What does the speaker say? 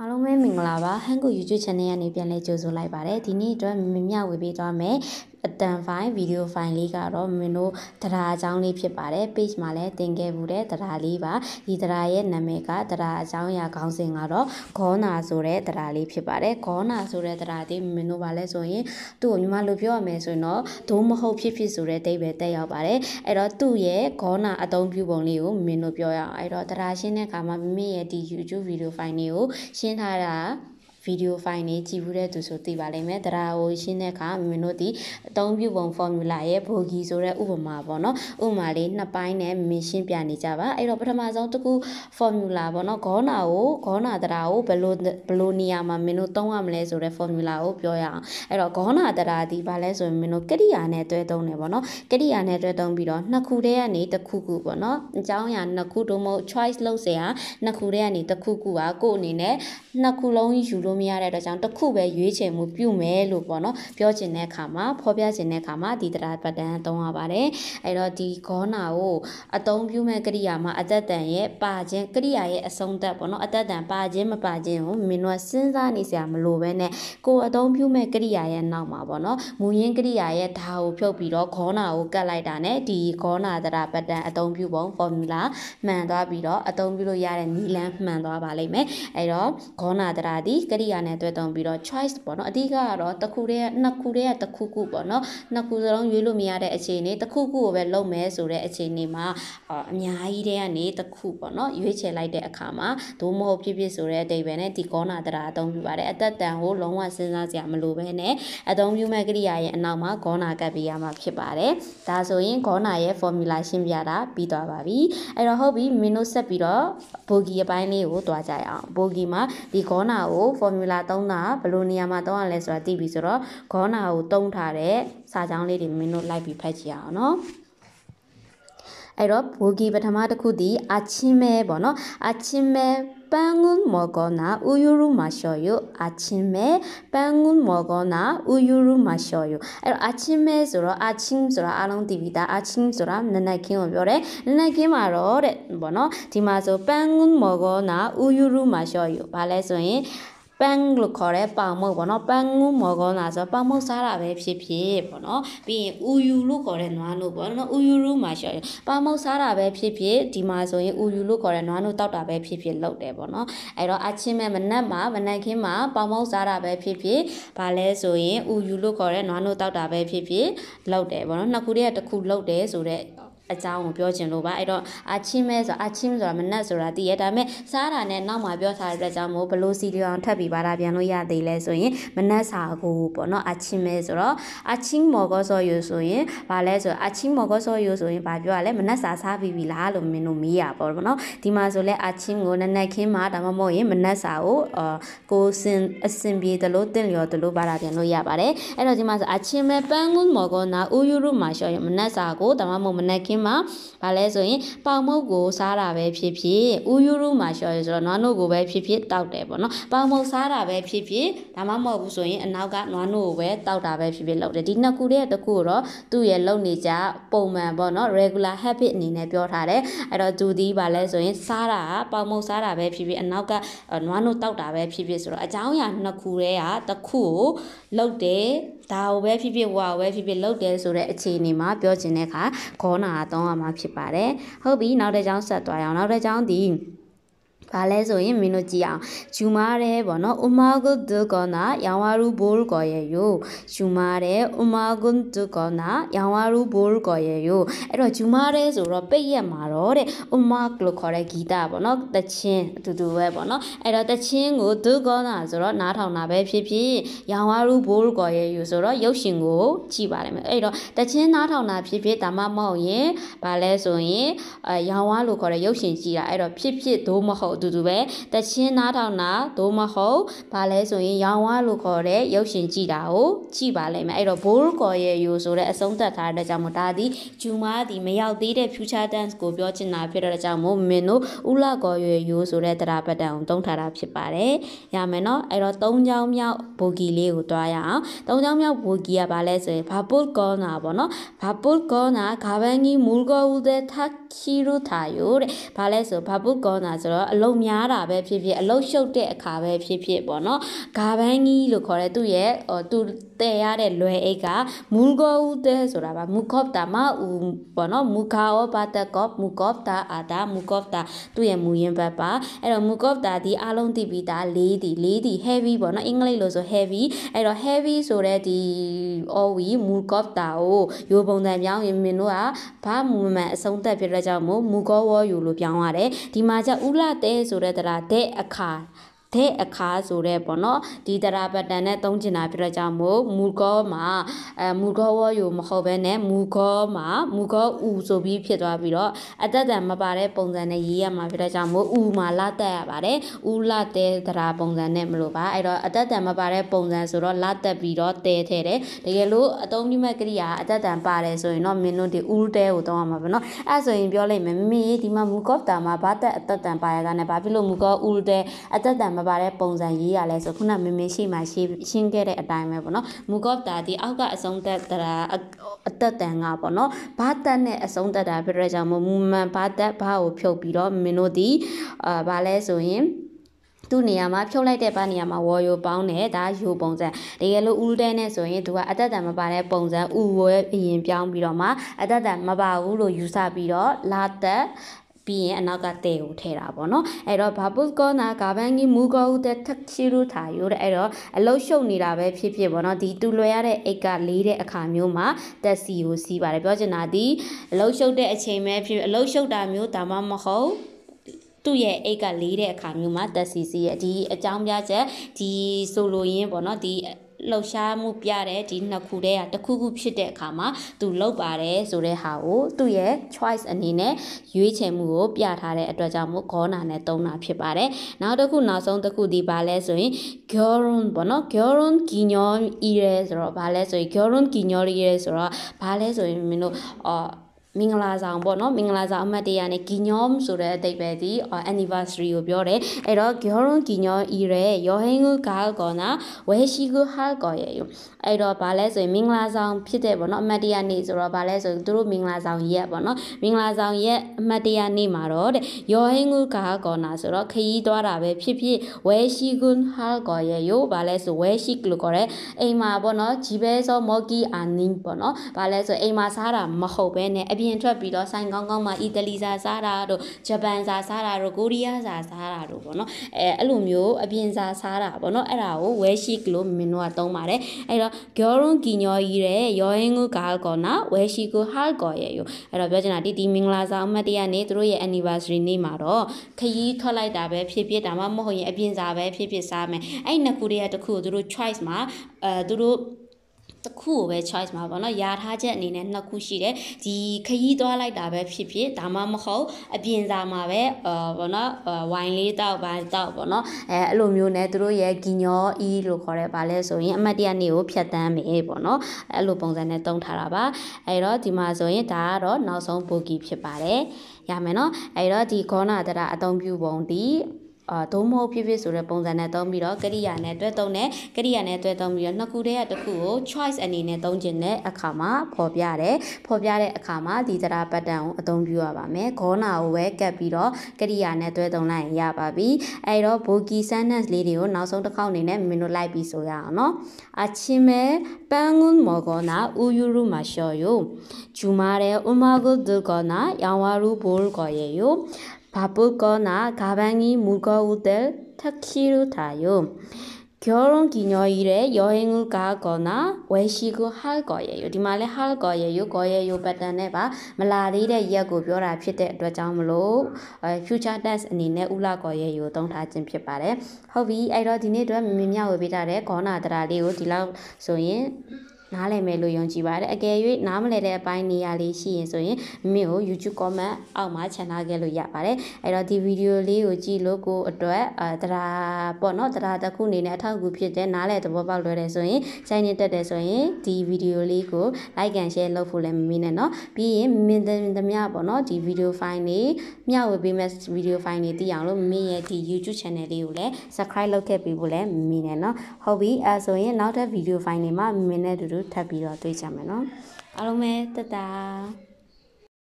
အားလုံးပဲမင်္ဂလာပါဟန်ကူ YouTube Channel ကနေပြန်လဲကြိုဆိုလိုက်ပါတယ်ဒီနေ့အတွက်မြင်မြဝေပေးသွားမယ်အတန်ဖိုင်ဗီဒီယိုဖိုင်လေးကတော့မင်းတို့တရားအကြောင်းလေးဖြစ်ပါတယ် page မှာလည်းတင်ခဲ့ဘူးတဲ့တရားလေးပါဒီတရားရဲ့နာမည်ကတရားအကြောင်းအရာခေါင်းစဉ်ကတော့ဂေါနာဆိုတဲ့တရားလေးဖြစ်ပါတယ်ဂေါနာဆိုတဲ့တရားလေးမင်းတို့ဗာလဲဆိုရင်သူ့ကိုမြန်မာလိုပြောရမယ်ဆိုရင်တော့ဒိုးမဟုတ်ဖြစ်ဖြစ်ဆိုတဲ့အိဗယ်တက်ရောက်ပါတယ်အဲ့တော့သူ့ရဲ့ဂေါနာအသုံးပြုပုံလေးကိုမင်းတို့ပြောရအောင်အဲ့တော့တရားရှင်းတဲ့အခါမှာမိမိရဲ့ဒီ YouTube video file လေးကိုရှင်းထားတာဗီဒီယိုဖိုင်တွေကြည့်ဘူးတဲ့သူဆိုသိပါလိမ့်မယ်တရားကိုရှင်းတဲ့အခါမင်းတို့ဒီအသုံးပြုပုံ formula ရဲ့ဘိုဂီဆိုတဲ့ဥပမာပေါ့နော်ဥပမာလေးနှစ်ပိုင်းနဲ့မင်းရှင်းပြနေကြပါအဲ့တော့ပထမဆုံးတစ်ခု formula ပေါ့နော်ခေါနာကိုခေါနာတရားကိုဘယ်လိုဘယ်လိုနေရာမှာမင်းတို့သုံးရမလဲဆိုတဲ့ formula ကိုပြောရအောင်အဲ့တော့ခေါနာတရားဒီဘာလဲဆိုရင်မင်းတို့ကရိယာနဲ့တွဲသုံးတယ်ပေါ့နော်ကရိယာနဲ့တွဲသုံးပြီးတော့နှစ်ခုတည်းကနေတစ်ခုခုပေါ့နော်အကြောင်းအရာနှစ်ခုတို့မဟုတ် choice လုပ်เสียနှစ်ခုတည်းကနေတစ်ခုခုကကိုယ်အနေနဲ့နှစ်ခုလုံးယူလို့လို့မရတဲ့အတွက်ကြောင့်တစ်ခုပဲရွေးချယ်မှုပြုမယ်လို့ပေါ့နော်ပြောချင်တဲ့အခါမှာဖော်ပြချင်တဲ့အခါမှာဒီတရာပတ်တန်သုံးရပါတယ်အဲ့တော့ဒီဂေါနာကိုအသုံးပြုမဲ့ကရိယာမှာအသက်တန်ရဲ့ပါခြင်းကရိယာရဲ့အဆုံးသက်ပေါ့နော်အသက်တန်ပါခြင်းမပါခြင်းကိုမင်းတို့စဉ်းစားနေစရာမလိုဘဲနဲ့ကိုအသုံးပြုမဲ့ကရိယာရဲ့နောက်မှာပေါ့နော်မူရင်းကရိယာရဲ့ဓာတ်ကိုဖြုတ်ပြီးတော့ဂေါနာကိုကတ်လိုက်တာနဲ့ဒီဂေါနာတရာပတ်တန်အသုံးပြုပုံ formula မှန်သွားပြီးတော့အသုံးပြုလို့ရတဲ့နီလန်းမှန်သွားပါလိမ့်မယ်အဲ့တော့ဂေါနာတရာဒီကရိရိယာနဲ့တွဲသုံးပြီးတော့ choice ပေါ့နော်အဓိကကတော့တစ်ခုတည်းကနှစ်ခုတည်းကတစ်ခုခုပေါ့နော်နှစ်ခုစလုံးရွေးလို့မရတဲ့အခြေအနေတစ်ခုခုကိုပဲလုပ်မယ်ဆိုတဲ့အခြေအနေမှာအများကြီးတဲ့ကနေတစ်ခုပေါ့နော်ရွေးချယ်လိုက်တဲ့အခါမှာဒို့မဟုတ်ဖြစ်ဖြစ်ဆိုတဲ့အတိတ်ပဲနဲ့ဒီကောနာတရာအသုံးပြုပါတယ်အသက်တန်ကိုလုံးဝစဉ်းစားစရာမလိုဘဲနဲ့အသုံးပြုမဲ့ကိရိယာရဲ့အနောက်မှာကောနာကပ်ပြီးရမှာဖြစ်ပါတယ်ဒါဆိုရင်ကောနာရဲ့ formula ရှင်းပြတာပြီးသွားပါပြီအဲ့တော့ဟုတ်ပြီမင်းတို့ဆက်ပြီးတော့ဘိုဂီအပိုင်းလေးကိုတွားကြရအောင်ဘိုဂီမှာဒီကောနာကို formula formula သုံးတာဘယ်လိုနေရာမှာသုံးရလဲဆိုတာသိပြီဆိုတော့ဂေါနာကိုသုံးထားတဲ့စာကြောင်းလေးတွေမင်းတို့လိုက်ပြီးဖတ်ကြည့်အောင်နော်အဲ့တော့ဘူဂီပထမတစ်ခုဒီအချင်းမဲပေါ့နော်အချင်းမဲပန်းငွန်းမောကောနာဥယူရူမရှောယအချင်းမဲပန်းငွန်းမောကောနာဥယူရူမရှောယအဲ့တော့အချင်းမဲဆိုတော့အချင်းဆိုတာအလုံးသိပြီဒါအချင်းဆိုတာနနက်ခင်းကိုပြောတယ်နနက်ခင်းမှာတော့တဲ့ပေါ့နော်ဒီမှာဆိုပန်းငွန်းမောကောနာဥယူရူမရှောယဘာလဲဆိုရင်န်လို့ခေါ်တဲ့ပေါင်မုတ်ပေါ့နော်ပန်ငူးမော်ကောနာဆိုပေါင်မုတ်စားတာပဲဖြစ်ဖြစ်ပေါ့နော်ပြီးရင်ဥယူလို့ခေါ်တဲ့နွားနို့ပေါ့နော်ဥယူရူမှာရှော်ပေါင်မုတ်စားတာပဲဖြစ်ဖြစ်ဒီမှာဆိုရင်ဥယူလို့ခေါ်တဲ့နွားနို့တောက်တာပဲဖြစ်ဖြစ်လုပ်တယ်ပေါ့နော်အဲ့တော့အချင်းမဲ့မနက်မှာမနက်ခင်းမှာပေါင်မုတ်စားတာပဲဖြစ်ဖြစ်ဘာလဲဆိုရင်ဥယူလို့ခေါ်တဲ့နွားနို့တောက်တာပဲဖြစ်ဖြစ်လုပ်တယ်ပေါ့နော်နှစ်ခုတည်းတစ်ခုလုပ်တယ်ဆိုတော့အကြောင်းကိုပြောချင်လို့ပါအဲ့တော့အချင်းမဲဆိုအချင်းဆိုတာမနှက်ဆိုတာသိရဒါပေမဲ့စားတာနဲ့နောက်မှာပြောထားတဲ့အတွက်ကြောင့်မို့ဘလို့စီလီအောင်ထပ်ပြီးပါတာပြန်လို့ရသေးလဲဆိုရင်မနှက်စာကိုပေါ့နော်အချင်းမဲဆိုတော့အချင်းမော်ကောဆော်ယူဆိုရင်ဘာလဲဆိုအချင်းမော်ကောဆော်ယူဆိုရင်ဘာပြောရလဲမနှက်စာစားပြီးပြီလားလို့မင်းတို့မေးရပေါ့နော်ဒီမှာဆိုလဲအချင်းကိုနက်နက်ခင်းမှာဒါမှမဟုတ်ရင်မနှက်စာကိုကိုစင်အစင်ပြေတယ်လို့တင့်လျော်တယ်လို့ပါတာပြန်လို့ရပါတယ်အဲ့တော့ဒီမှာဆိုအချင်းမဲပန်းကွန်မော်ကောနာဦးယူရုမှာရှော့ရင်မနှက်စာကိုဒါမှမဟုတ်မနှက်ခင်းခင်မှာဗာလဲဆိုရင်ပေါင်မုတ်ကို စားတာပဲဖြစ်ဖြစ်ဥယူရုမှာရှော်ရဆိုတော့နွားနို့ကိုပဲဖြစ်ဖြစ်တောက်တယ်ပေါ့နော်ပေါင်မုတ်စားတာပဲဖြစ်ဖြစ်ဒါမှမဟုတ်ဘူးဆိုရင်အနောက်ကနွားနို့ကိုပဲတောက်တာပဲဖြစ်ဖြစ်လုပ်တယ်ဒီနှစ်ခုတည်းတစ်ခုကိုတော့သူ့ရဲ့လုပ်နေကြပုံမှန်ပေါ့နော် regular habit အနေနဲ့ပြောထားတယ်အဲ့တော့သူဒီဗာလဲဆိုရင်စားတာပေါင်မုတ်စားတာပဲဖြစ်ဖြစ်အနောက်ကနွားနို့တောက်တာပဲဖြစ်ဖြစ်ဆိုတော့အကြောင်းအရာနှစ်ခုတည်းကတစ်ခုကိုလုပ်တယ်ဒါ ਉਹ ပဲဖြစ်ဖြစ်ဝါ ਉਹ ပဲဖြစ်ဖြစ်လုပ်တယ်ဆိုတဲ့အခြေအနေမှာပြောချင်တဲ့အခါခေါနာကသုံးရမှာဖြစ်ပါတယ်ဟုတ်ပြီနောက်တစ်ကြောင်းဆက်သွားရအောင်နောက်တစ်ကြောင်းဒီဘာလဲဆိုရင်မင်းတို့ကြည့်အောင်ဂျူမာတဲ့ပေါ့နော်ဥမာဂုဒုကောနာယောင်ဝါရူဘိုလ်ကောရဲ့ယိုဂျူမာတဲ့ဥမာဂုဒုကောနာယောင်ဝါရူဘိုလ်ကောရဲ့ယိုအဲ့တော့ဂျူမာတဲ့ဆိုတော့ပိတ်ရက်မှာတော့တဲ့ဥမာလို့ခေါ်တဲ့ဂီတပေါ့နော်တချင်းအတူတူပဲပေါ့နော်အဲ့တော့တချင်းကိုဒုကောနာဆိုတော့နားထောင်တာပဲဖြစ်ဖြစ်ယောင်ဝါရူဘိုလ်ကောရဲ့ယိုဆိုတော့ရုပ်ရှင်ကိုကြည့်ပါလိမ့်မယ်အဲ့တော့တချင်းနားထောင်တာဖြစ်ဖြစ်ဒါမှမဟုတ်ရင်ဘာလဲဆိုရင်အဲယောင်ဝါလို့ခေါ်တဲ့ရုပ်ရှင်ကြည့်တာအဲ့တော့ဖြစ်ဖြစ်သို့မဟုတ်တူတူပဲတချင်းနားထောင်တာသို့မဟုတ်ဗာလဲဆိုရင်ရောင်ဝါလို့ခေါ်တဲ့ရုပ်ရှင်ကြည့်တာကိုကြည့်ပါလိမ့်မယ်အဲ့တော့ bold ခေါ်ရဲ့ယူဆိုတဲ့အဆုံးသတ်ထားတဲ့ကြောင့်မဒါသည်ဂျူမာသည်မရောက်သေးတဲ့ future tense ကိုပြောချင်တာဖြစ်တဲ့ကြောင့်မို့မင်းတို့ဥလခေါ်ရဲ့ယူဆိုတဲ့တရားပတ်တန်ကိုတုံးထားတာဖြစ်ပါတယ်ရမယ်နော်အဲ့တော့၃ချောင်းမြောက်ဘိုဂီလေးကိုတွားရအောင်၃ချောင်းမြောက်ဘိုဂီကဗာလဲဆိုရင် vapul corner ပေါ့နော် vapul corner gavani mulgo ude tak ခီရုထာယိုတဲ့ဘာလဲဆိုဘာပုကောနာဆိုတော့အလုံများတာပဲဖြစ်ဖြစ်အလုံရှုပ်တဲ့အခါပဲဖြစ်ဖြစ်ပေါ့နော်ဂါဘန်းကြီးလို့ခေါ်တဲ့သူ့ရဲ့သူတဲ့ရတဲ့လွယ်အိတ်ကမူကောဦးတဲ့ဆိုတာပါမူကော့တာမဦးပေါ့နော်မူခါောပါတကော့မူကော့တာအာတာမူကော့တာသူ့ရဲ့မူရင်းဘက်ပါအဲ့တော့မူကော့တာဒီအလုံးတိပီတာ၄ဒီ၄ဒီ heavy ပေါ့နော်အင်္ဂလိပ်လိုဆို heavy အဲ့တော့ heavy ဆိုတဲ့ဒီ owi မူကော့တာကိုရိုးပုံစံပြောင်းရင်မင်းတို့ကဘာမူမန်အဆုံးသက်ဖြစ်တဲ့ကြောင့်မို့မူကောဝေါ်ယူလို့ပြောင်းရတယ်ဒီမှာကျဥလတဲဆိုတဲ့တလားတဲ့အခါဒဲအခါဆိုတဲ့ပေါ့နော်ဒီတရာပတန်နဲ့သုံးချင်တာဖြစ်တော့ကြောင့်မို့မူကောမှာအဲမူကောဝယိုမဟုတ်ဘဲနဲ့မူကောမှာမူကောဥဆိုပြီးဖြစ်သွားပြီးတော့အတတ်တန်မပါတဲ့ပုံစံနဲ့ရေးရမှာဖြစ်တော့ကြောင့်မို့ဥမှာလာတက်ရပါတယ်ဥလာတဲတရာပုံစံနဲ့မလို့ပါအဲ့တော့အတတ်တန်မပါတဲ့ပုံစံဆိုတော့လာတက်ပြီးတော့တဲထဲတယ်တကယ်လို့အသုံးပြုမဲ့ကရိယာအတတ်တန်ပါတယ်ဆိုရင်တော့မင်းတို့ဒီဥတဲကိုသုံးရမှာပေါ့နော်အဲ့ဆိုရင်ပြောလိုက်မယ်မမေဒီမှာမူကောတာမှာဘာတက်အတတ်တန်ပါရကနဲ့ဘာဖြစ်လို့မူကောဥတဲအတတ်တန်မပါတဲ့ပုံစံရေးရလဲဆိုခုနမင်းမင်းရှိမှရှင်းရှင်းခဲ့တဲ့အတိုင်းပဲပေါ့နော်မူကော့တာဒီအောက်ကအဆုံးသက်တရာအသက်တန်ကပေါ့နော်ဘာတက်နဲ့အဆုံးသက်တာဖြစ်တဲ့ကြောင့်မူမန်ဘာတက်ဘာကိုဖြုတ်ပြီးတော့မင်းတို့ဒီအာဘာလဲဆိုရင်သူ့နေရာမှာဖြုတ်လိုက်တဲ့ဘာနေရာမှာဝေါ်ယိုပေါင်းတယ်ဒါယိုပုံစံတကယ်လို့ဥတဲနဲ့ဆိုရင်သူကအသက်တန်မပါတဲ့ပုံစံဥဝဲအရင်ပြောင်းပြီးတော့မှအသက်တန်မပါဘူးလို့ယူဆပြီးတော့လာတက်ပြီးရင်အနောက်ကတဲကိုထည့်တာပေါ့နော်အဲ့တော့ဘာပုတ်ကောနာကာဘန်ကြီးမူကောဦးတဲ့ထက်ချီရူထာယိုတဲ့အဲ့တော့အလုတ်ရှုပ်နေတာပဲဖြစ်ဖြစ်ပေါ့နော်ဒီတူလွယ်ရတဲ့အိတ်ကလေးတဲ့အခါမျိုးမှာတက်စီကိုစီးပါတယ်ပြောချင်တာဒီအလုတ်ရှုပ်တဲ့အချိန်ပဲဖြစ်အလုတ်ရှုပ်တာမျိုးဒါမှမဟုတ်သူ့ရဲ့အိတ်ကလေးတဲ့အခါမျိုးမှာတက်စီစီရဲ့ဒီအကြောင်းပြချက်ဒီဆိုလိုရင်းပေါ့နော်ဒီလှုပ်ရှားမှုပြတဲ့ဒီနှစ်ခုတည်းကတစ်ခုခုဖြစ်တဲ့အခါမှာသူလောက်ပါတယ်ဆိုတဲ့ဟာကိုသူ့ရဲ့ choice အနေနဲ့ရွေးချယ်မှုကိုပြထားတဲ့အတွက်ကြောင့်မို့ဂေါနာနဲ့သုံးတာဖြစ်ပါတယ်။နောက်တစ်ခုနောက်ဆုံးတစ်ခုဒီပါလဲဆိုရင် Gyorun ပေါ့နော် Gyorun Ginyon Ire ဆိုတော့ဘာလဲဆိုရင် Gyorun Ginyon Ire ဆိုတော့ဘာလဲဆိုရင်မင်းတို့အော်မင်္ဂလာဆောင်ပေါ့နော်မင်္ဂလာဆောင်အမှတ်တရနဲ့ Ginyom ဆိုတဲ့အတိတ်ပဲဒီ anniversary ကိုပြောတယ်အဲ့တော့ Gyoron Ginyom ire Yohengu ga gona Weshigu ha go ye အဲ့တော့ဗာလဲဆိုရင်မင်္ဂလာဆောင်ဖြစ်တဲ့ပေါ့နော်အမှတ်တရနေ့ဆိုတော့ဗာလဲဆိုရင်သူတို့မင်္ဂလာဆောင်ရက်ပေါ့နော်မင်္ဂလာဆောင်ရက်အမှတ်တရနေ့မှာတော့တဲ့ Yohengu ga gona ဆိုတော့ခရီးသွားတာပဲဖြစ်ဖြစ် Weshigu ha go ye ရို့ဗာလဲဆို Weshig လို့ခေါ်တယ်အိမ်မှာပေါ့နော်ဂျီဘဲဆို Mogi anin ပေါ့နော်ဗာလဲဆိုအိမ်မှာစားတာမဟုတ်ဘဲနဲ့အပြပြင်ထွက်ပြီးတော့ဆိုင်ကောင်းကောင်းမှာအီတလီစာစားတာတို့ဂျပန်စာစားတာတို့ကိုရီးယားစာစားတာတို့ပေါ့နော်အဲအဲ့လိုမျိုးအပြင်စာစားတာပေါ့နော်အဲ့ဒါကိုဝဲရှိကလို့မင်းတို့ကသုံးပါတယ်အဲ့တော့ဂေါရွန်ကီညောကြီးတဲ့ယောရင်ကိုကာကောနာဝဲရှိကိုဟာကောရဲ့ယူအဲ့တော့ပြောချင်တာတီတီမင်္ဂလာဆောင်အမှတ်တရနေ့သူတို့ရဲ့ anniversary နေ့မှာတော့ခရီးထွက်လိုက်တာပဲဖြစ်ဖြစ်ဒါမှမဟုတ်ရင်အပြင်စာပဲဖြစ်ဖြစ်စားမယ်အဲ့နှစ်ခုတည်းကတစ်ခုကိုသူတို့ choice မှာအဲသူတို့တစ်ခုကိုပဲ choice မှာပေါ့နော်ယာထားချက်အနေနဲ့နှစ်ခုရှိတယ်ဒီခရီးသွားလိုက်တာပဲဖြစ်ဖြစ်ဒါမှမဟုတ်အပြင်စာမှာပဲအာပေါ့နော်ဝိုင်လေးတောက်ပါတောက်ပေါ့နော်အဲအဲ့လိုမျိုးနဲ့သူတို့ရဲ့ဂီညောအီလို့ခေါ်တဲ့ဗာလဲဆိုရင်အမတ်တရနေ့ကိုဖြတ်တန်းမယ်ပေါ့နော်အဲ့လိုပုံစံနဲ့တုံးထားတာပါအဲ့တော့ဒီမှာဆိုရင်ဒါကတော့နောက်ဆုံးဘိုဂီဖြစ်ပါတယ်ရမယ်နော်အဲ့တော့ဒီခေါနာတရအသုံးပြုပုံဒီအာဒုံမို့ဖြစ်ဖြစ်ဆိုတဲ့ပုံစံနဲ့သုံးပြီးတော့ကရိယာနဲ့တွဲသုံးတယ်ကရိယာနဲ့တွဲသုံးပြီးတော့နှစ်ခုတည်းကတစ်ခုကို choice အနေနဲ့သုံးခြင်းတဲ့အခါမှာဖော်ပြတယ်ဖော်ပြတဲ့အခါမှာဒီသရာပတ္တန်ကိုအသုံးပြုရပါမယ်ခေါနာကိုပဲကပ်ပြီးတော့ကရိယာနဲ့တွဲသုံးလိုက်ရပါပြီအဲ့တော့ bogi sentence လေးတွေကိုနောက်ဆုံးတစ်ခေါက်အနေနဲ့မင်းတို့လိုက်ပြီးဆိုရအောင်နော်အချင်းမဲပန်ငွန်းမောကောနာဥယူရုမရှောယုဂျူမာရဲဥမာဂုဒုကောနာယောင်ဝါရုဘိုးကောရေယု바쁘거나가방이무거울때택시를타 요. 결혼기념일에여행을가거나외식을할거예 요. ဒီမှာလဲ할거예 요. 거예요ပတ်တန်နဲ့ပါမလာသေးတဲ့ရက်ကိုပြောတာဖြစ်တဲ့အတွက်ကြောင့်မလို့ future tense အနေနဲ့ဥလာ거예요သုံးထားခြင်းဖြစ်ပါတယ်။ဟုတ်ပြီ။အဲ့တော့ဒီနေ့အတွက်မြင်မြဝေပေးထားတဲ့ခေါနာတရာလေးကိုဒီလောက်ဆိုရင်နားလည်မယ်လို့ယုံကြည်ပါတယ်အကယ်၍နားမလည်တဲ့အပိုင်းနေရာလေးရှိရင်ဆိုရင်မိမိကို YouTube comment အောက်မှာ channel ခဲ့လို့ရပါတယ်အဲ့တော့ဒီဗီဒီယိုလေးကိုကြည့်လို့ကိုအတွက်အဲတရားပေါ့နော်တရားတစ်ခုအနေနဲ့အထောက်အကူဖြစ်တဲ့နားလည်သဘောပေါက်လွယ်တယ်ဆိုရင် channel တက်တယ်ဆိုရင်ဒီဗီဒီယိုလေးကို like and share လုပ်ဖို့လည်းမမီးနဲ့เนาะပြီးရင်မင်းသမီးပေါ့နော်ဒီဗီဒီယို file နေမျှဝေပေးမဲ့ဗီဒီယို file နေသိအောင်လို့မင်းရဲ့ဒီ YouTube channel လေးကိုလည်း subscribe လုပ်ခဲ့ပြီးဖို့လည်းမမီးနဲ့เนาะဟုတ်ပြီအဲဆိုရင်နောက်ထပ်ဗီဒီယို file တွေမှာမင်းနဲ့အတူတူထပ်ပြီးတော့တွေ့ကြမယ်နော်အားလုံးပဲတတ